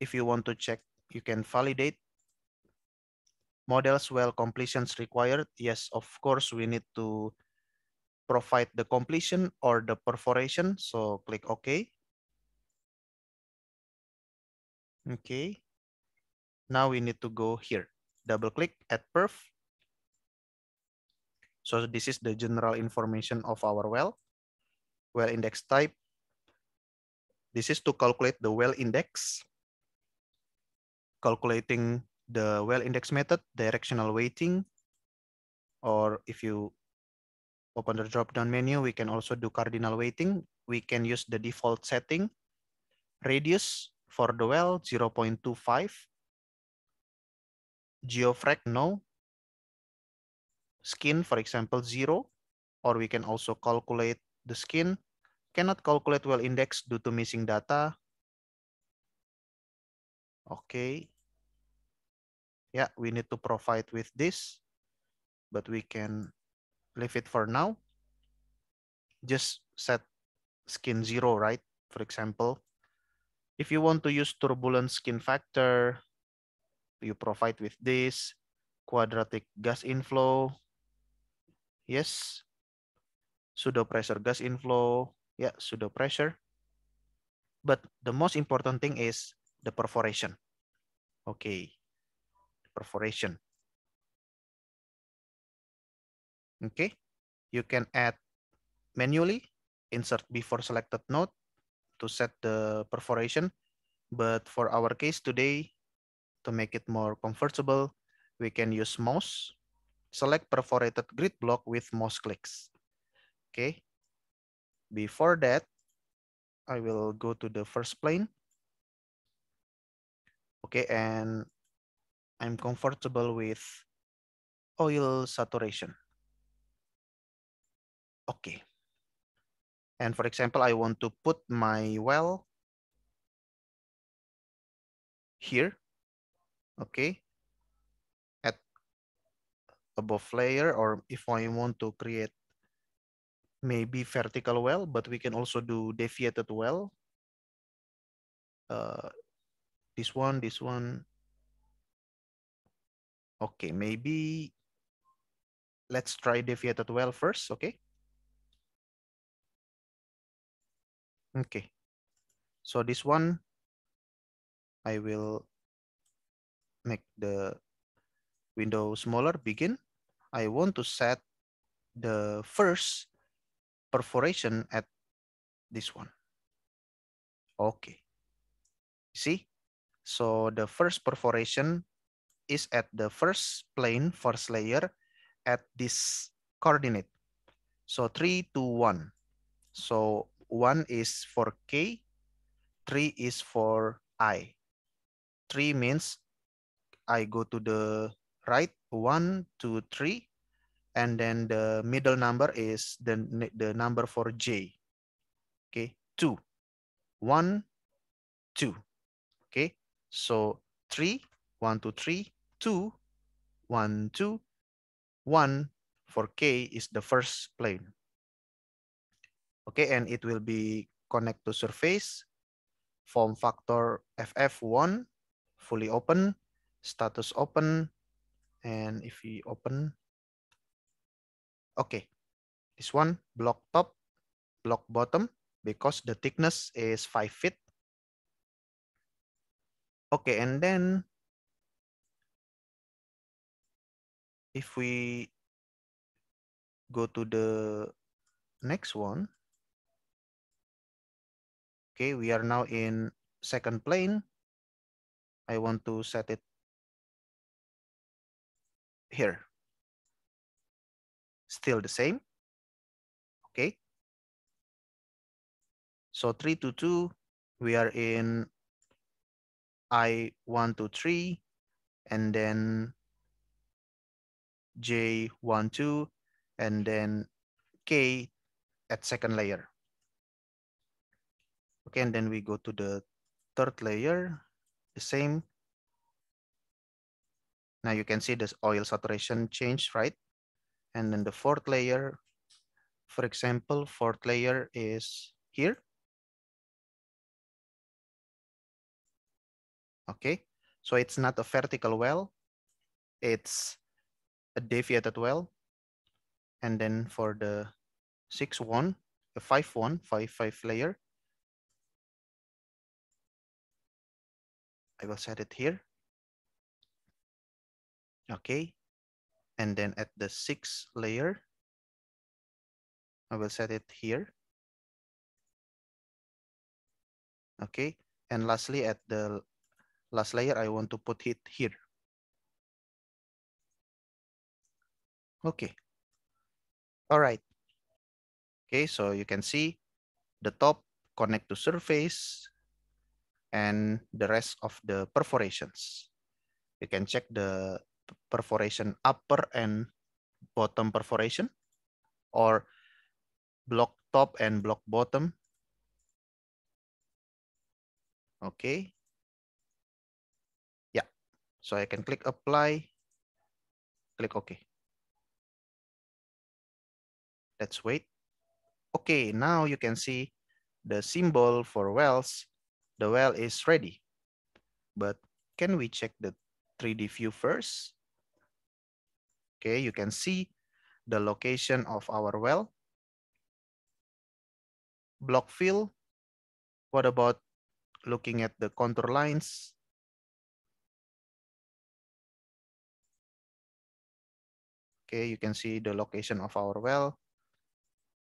If you want to check, you can validate. Models well completions required. Yes, of course, we need to provide the completion or the perforation. So click OK. Okay. Now we need to go here. Double click at perf. So this is the general information of our well. Well index type. This is to calculate the well index calculating the well index method, directional weighting, or if you open the drop-down menu, we can also do cardinal weighting. We can use the default setting. Radius for the well, 0.25. Geofrac, no. Skin, for example, zero. Or we can also calculate the skin. Cannot calculate well index due to missing data. Okay. Yeah, we need to provide with this, but we can leave it for now. Just set skin zero, right? For example, if you want to use turbulent skin factor, you provide with this quadratic gas inflow. Yes. Pseudo pressure gas inflow. Yeah, pseudo pressure. But the most important thing is the perforation. Okay, perforation. Okay, you can add manually, insert before selected node to set the perforation. But for our case today, to make it more comfortable, we can use mouse. Select perforated grid block with mouse clicks. Okay. Before that, I will go to the first plane okay and i'm comfortable with oil saturation okay and for example i want to put my well here okay at above layer or if i want to create maybe vertical well but we can also do deviated well uh, this one, this one. Okay, maybe let's try deviated well first, okay? Okay, so this one, I will make the window smaller, begin. I want to set the first perforation at this one. Okay, see? So the first perforation is at the first plane, first layer at this coordinate. So 3 to 1. So 1 is for K, 3 is for I. 3 means I go to the right, one two three, And then the middle number is the, the number for J. Okay, two, one, two. So three, one, two, three, two, one, two, one for K is the first plane. Okay, and it will be connect to surface, form factor FF1, fully open, status open, and if we open, okay, this one block top, block bottom, because the thickness is five feet Okay, and then if we go to the next one, okay, we are now in second plane. I want to set it here. Still the same, okay. So three to two, we are in I one two three, and then J one two, and then K at second layer. Okay, and then we go to the third layer, the same. Now you can see this oil saturation change, right? And then the fourth layer, for example, fourth layer is here. Okay, so it's not a vertical well, it's a deviated well. And then for the six one, the five one, five five layer, I will set it here. Okay, and then at the six layer, I will set it here. Okay, and lastly at the last layer, I want to put it here. Okay. All right. Okay, so you can see the top connect to surface and the rest of the perforations. You can check the perforation upper and bottom perforation or block top and block bottom. Okay, so I can click apply, click OK. Let's wait. Okay, now you can see the symbol for wells. The well is ready. But can we check the 3D view first? Okay, you can see the location of our well. Block fill. What about looking at the contour lines? Okay, you can see the location of our well.